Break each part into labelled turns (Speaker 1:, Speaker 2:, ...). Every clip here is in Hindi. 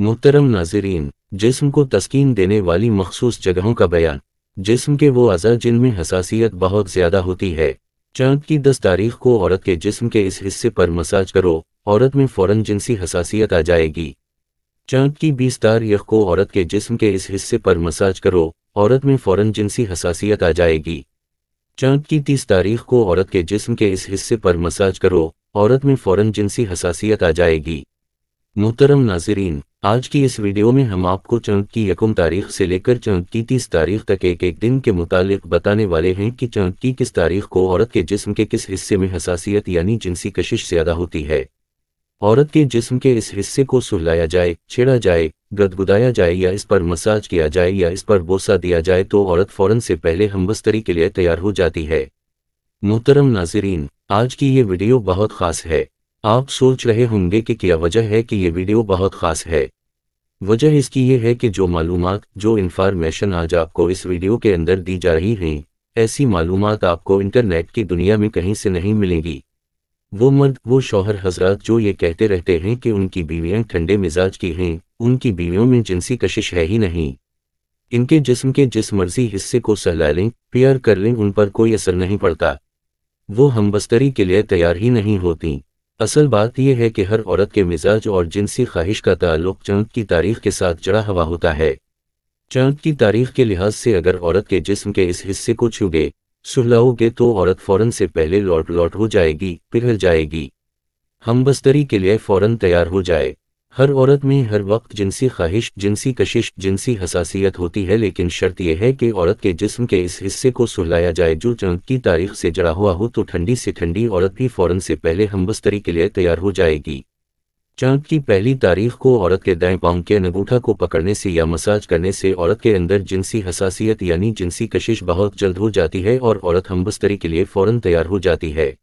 Speaker 1: मोहतरम नाजरीन जिसम को तस्कीन देने वाली मखसूस जगहों का बयान जिसम के वो अज़ा जिनमें हसासीत बहुत ज़्यादा होती है चांद की दस तारीख को औरत के जिसम के इस हिस्से पर मसाज करो औरत में फ़ौरन जिनसी हसासीत आ जाएगी चांद की बीस तारीख को औरत के जिसम के इस हिस्से पर मसाज करो औरत में फ़ौरन जिनसी हसासीत आ जाएगी चांद की तीस तारीख को औरत के जिसम के इस हिस्से पर मसाज करो औरत में फ़ौरन जिनसी हसासीत आ जाएगी मोहतरम नाजरीन आज की इस वीडियो में हम आपको चंद की यकुम तारीख से लेकर चंद की तीस तारीख तक एक एक दिन के मुतालिक बताने वाले हैं कि चंद की किस तारीख को औरत के जिस्म के किस हिस्से में हसासियत यानी जिनसी कशिश ज्यादा होती है औरत के जिस्म के इस हिस्से को सुलाया जाए छेड़ा जाए गदगुदाया जाए या इस पर मसाज किया जाए या इस पर बोसा दिया जाए तो औरत फौरन से पहले हमबस्तरी के लिए तैयार हो जाती है मोहतरम नाजरीन आज की ये वीडियो बहुत खास है आप सोच रहे होंगे कि क्या वजह है कि ये वीडियो बहुत खास है वजह इसकी ये है कि जो मालूम जो इन्फॉर्मेशन आज आपको इस वीडियो के अंदर दी जा रही है ऐसी मालूम आपको इंटरनेट की दुनिया में कहीं से नहीं मिलेंगी वो मर्द वो शौहर हजरात जो ये कहते रहते हैं कि उनकी बीवियां ठंडे मिजाज की हैं उनकी बीवियों में जिनसी कशिश है ही नहीं इनके जिस्म के जिस मर्जी हिस्से को सहला लें प्यार कर लें उन पर कोई असर नहीं पड़ता वो हम बस्तरी के लिए तैयार ही नहीं होती असल बात यह है कि हर औरत के मिजाज और जिनसी ख्वाहिश का ताल्लुक चंद की तारीख के साथ जड़ा हवा होता है चांद की तारीख के लिहाज से अगर औरत के जिस्म के इस हिस्से को छूगे सुहलाओगे तो औरत फौरन से पहले लौट लौट हो जाएगी पिघल जाएगी हम बस्तरी के लिए फौरन तैयार हो जाए हर औरत में हर वक्त जिनसी ख्वाहिश जिनसी कशिश जिनसी हसासियत होती है लेकिन शर्त यह है कि औरत के जिस्म के इस हिस्से को सुहलाया जाए जो जंग की तारीख से जड़ा हुआ हो तो ठंडी से ठंडी औरत भी फौरन से पहले हमबस्तरी के लिए तैयार हो जाएगी चांद की पहली तारीख को औरत के दाएं पांव के अंगूठा को पकड़ने से या मसाज करने से औरत के अंदर जिनसी हसासियत यानी जिनसी कशिश बहुत जल्द हो जाती है और औरत हमबस्तरी के लिए फौरन तैयार हो जाती है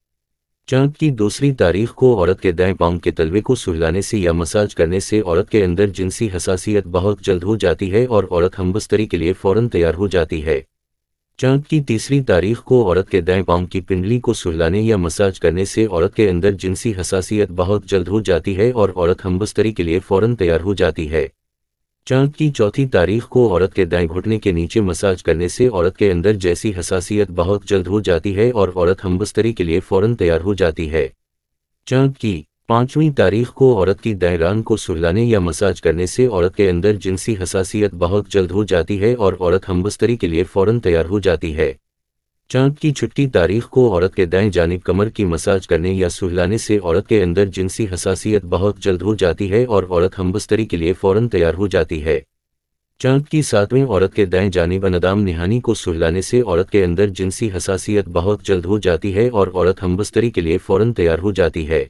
Speaker 1: चांद की दूसरी तारीख को औरत के दाएं पांव के तलवे को सुहलाने से या मसाज करने से औरत के अंदर जिनसी हसासियत बहुत जल्द हो जाती है और औरत हमबस्तरी के लिए फौरन तैयार हो जाती है चांद की तीसरी तारीख को औरत के दाएं पांव की पिंडली को सुहलाने या मसाज करने से औरत के अंदर जिनसी हसासियत बहुत जल्द हो जाती है और औरत हमबस्तरी के लिए फौरन तैयार हो जाती है चांद की चौथी तारीख को औरत के दाएं घुटने के नीचे मसाज करने से औरत के अंदर जैसी हसासियत बहुत जल्द हो जाती है और औरत हमबस्तरी के लिए फौरन तैयार हो जाती है चांद की पांचवीं तारीख को औरत की दहरान को सुरलाने या मसाज करने से औरत के अंदर जिनसी हसासियत बहुत जल्द हो जाती है और औरत हमबस्तरी के लिए फौरन तैयार हो जाती है चांद की छुट्टी तारीख को औरत के दाएं जानब कमर की मसाज करने या सुहलाने से औरत के अंदर जिनसी हसासियत बहुत जल्द हो जाती है और औरत हमबस्तरी के लिए फौरन तैयार हो जाती है चांद की सातवें औरत के दाएं जानब अनदाम निहानी को सुहलाने से औरत के अंदर जिनसी हसासियत बहुत जल्द हो जाती है और औरत हमबस्तरी के लिए फौरन तैयार हो जाती है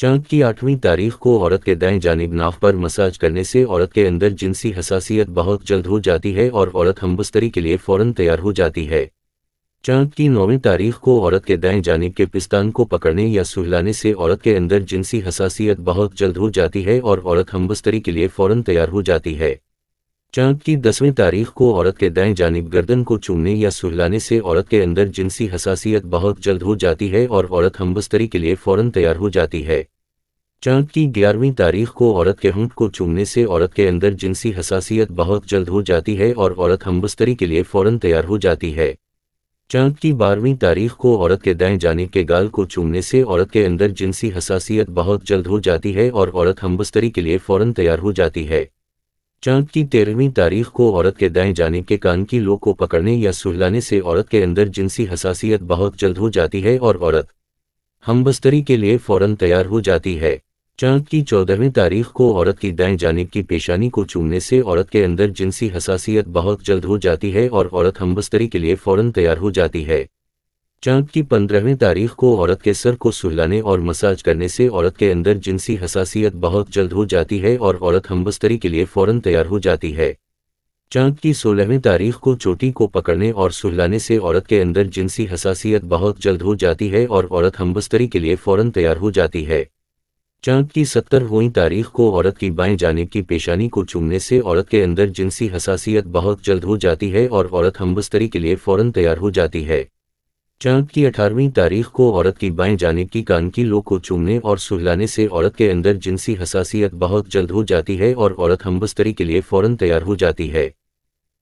Speaker 1: चांद की आठवीं तारीख को औरत के दाएं जानब नाफ पर मसाज करने से औरत के अंदर जिनसी हसासियत बहुत जल्द हो जाती है और औरत हमबस्तरी के लिए फौरन तैयार हो जाती है चांद की नौवीं तारीख को औरत के दाएं जानिब के पिस्तान को पकड़ने या सुहलाने से औरत के अंदर जिनसी हसासियत बहुत जल्द हो जाती है और औरत हमबस्तरी के लिए फौरन तैयार हो जाती है चांद की दसवीं तारीख को औरत के दाएं जानिब गर्दन को चूमने या सुहलाने से औरत के अंदर जिनसी हसासियत बहुत जल्द हो जाती है और औरत हमबस्तरी के लिए फौरन तैयार हो जाती है चांद की ग्यारहवीं तारीख को औरत के होंठ को चूमने से औरत के अंदर जिनसी हसासियत बहुत जल्द हो जाती है और औरत हमबस्तरी के लिए फौरन तैयार हो जाती है चांद की बारहवीं तारीख को औरत के दाएं जाने के गाल को चूमने से औरत के अंदर जिनसी हसासियत बहुत जल्द हो जाती है और औरत हमबस्तरी के लिए फौरन तैयार हो जाती है चांद की तेरहवीं तारीख को औरत के दाएं जाने के कान की लो को पकड़ने या सुहलाने से औरत के अंदर जिनसी हसासियत बहुत जल्द हो जाती है और औरत हमबस्तरी के लिए फौरन तैयार हो जाती है चांद की चौदहवीं तारीख को औरत की दाएं जानब की पेशानी को चूमने से औरत के अंदर जिनसी हसासियत बहुत जल्द हो जाती है और औरत हमबस्तरी के लिए फौरन तैयार हो जाती है चांद की पंद्रहवीं तारीख को औरत के सर को सुहलाने और मसाज करने से औरत के अंदर जिनसी हसासियत बहुत जल्द हो जाती है और औरत हमबस्तरी के लिए फौरन तैयार हो जाती है चांद की सोलहवीं तारीख को चोटी को पकड़ने और सुहलाने से औरत के अंदर जिनसी हसासियत बहुत जल्द हो जाती है और औरत हमबस्तरी के लिए फौरन तैयार हो जाती है चांद की सत्तर हुई तारीख को औरत की बाएं जाने की पेशानी को चूमने से औरत के अंदर जिनसी हसासियत बहुत जल्द हो जाती है और औरत हमबस्तरी के लिए फौरन तैयार हो जाती है चांद की अठारहवीं तारीख को औरत की बाएं जाने की कान की लो को चूमने और सुहलाने से औरत के अंदर जिनसी हसासियत बहुत जल्द हो जाती है और औरत हमबस्तरी के लिए फौरन तैयार हो जाती है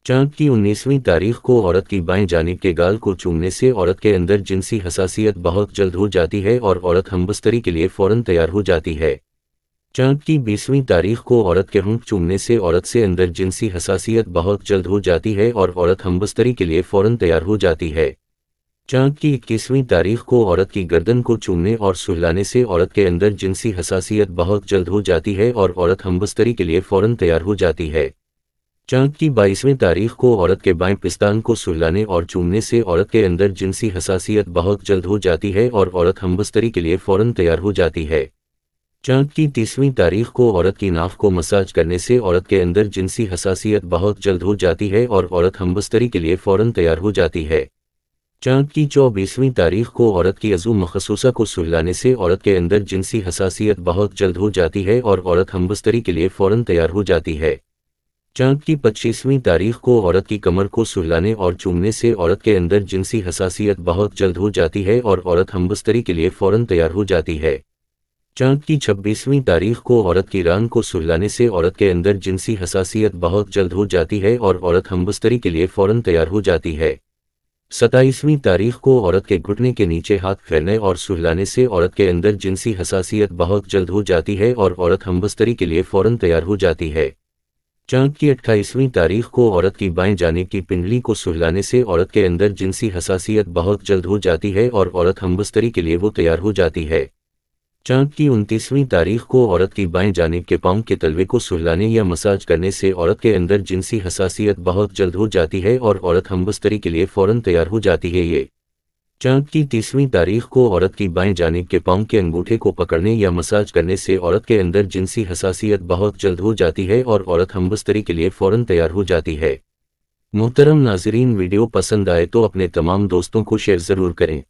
Speaker 1: चांद की 19वीं तारीख को औरत की बाएं जानब के गाल को चूमने से औरत के अंदर जिनसी हसासियत बहुत जल्द हो जाती है और औरत हमबस्तरी के लिए फौरन तैयार हो जाती है चांद की बीसवीं तारीख को औरत के हुंक चूमने से औरत से अंदर जिनसी हसासियत बहुत जल्द हो जाती है और औरत हमबस्तरी के लिए फौरन तैयार हो जाती है चांद की इक्कीसवीं तारीख को औरत की गर्दन को चूमने और सुहलाने से औरत के अंदर जिनसी हसासियत बहुत जल्द हो जाती है और औरत हमबस्तरी के लिए फौरन तैयार हो जाती है चांद की बाईसवीं तारीख को औरत के बाएं पिस्तान को सुलाने और चूमने से औरत के अंदर जिनसी हसासियत बहुत जल्द हो जाती है और औरत बस्तरी के लिए फौरन तैयार हो जाती है चांद की तीसवीं तारीख को औरत की नाफ को मसाज करने से औरत के अंदर जिनसी हसासियत बहुत जल्द हो जाती है और औरत बस्तरी के लिए फौरन तैयार हो जाती है चांद की चौबीसवीं तारीख को औरत की अजू मखसूसा को सुलाने से औरत के अंदर जिनसी हसासियत बहुत जल्द हो जाती है और औरत बस्तरी के लिए फौरन तैयार हो जाती है चंद की पच्चीसवीं तारीख को औरत की कमर को सुहलाने और चूमने से औरत के अंदर जिनसी हसासियत बहुत जल्द हो जाती है और औरत हमबस्तरी के लिए फौरन तैयार हो जाती है चंद की छब्बीसवीं तारीख को औरत की रान को सुहलाने से औरत के अंदर जिनसी हसासियत बहुत जल्द हो जाती है और औरत हमबस्तरी के लिए फौरन तैयार हो जाती है सताईसवीं तारीख को औरत के घुटने के नीचे हाथ फैलने और सुहलाने से औरत के अंदर जिनसी हसासियत बहुत जल्द हो जाती है और औरत हमबस्तरी के लिए फौरन तैयार हो जाती है चांद की अट्ठाईसवीं तारीख को औरत की बाएं जाने की पिंडली को सुहलाने से औरत के अंदर जिनसी हसासियत बहुत जल्द हो जाती है और औरत बस्तरी के लिए वो तैयार हो जाती है चांद की उनतीसवीं तारीख को औरत की बाएं जाने के पाँव के तलवे को सुहलाने या मसाज करने से औरत के अंदर जिनसी हसासियत बहुत जल्द हो जाती है और औरत हमबस्तरी के लिए फ़ौरन तैयार हो जाती है ये चांद की तीसवीं तारीख को औरत की बाएं जाने के पाँव के अंगूठे को पकड़ने या मसाज करने से औरत के अंदर जिनसी हसासियत बहुत जल्द हो जाती है और औरत हमबस्तरी के लिए फौरन तैयार हो जाती है मोहतरम नाजरीन वीडियो पसंद आए तो अपने तमाम दोस्तों को शेयर ज़रूर करें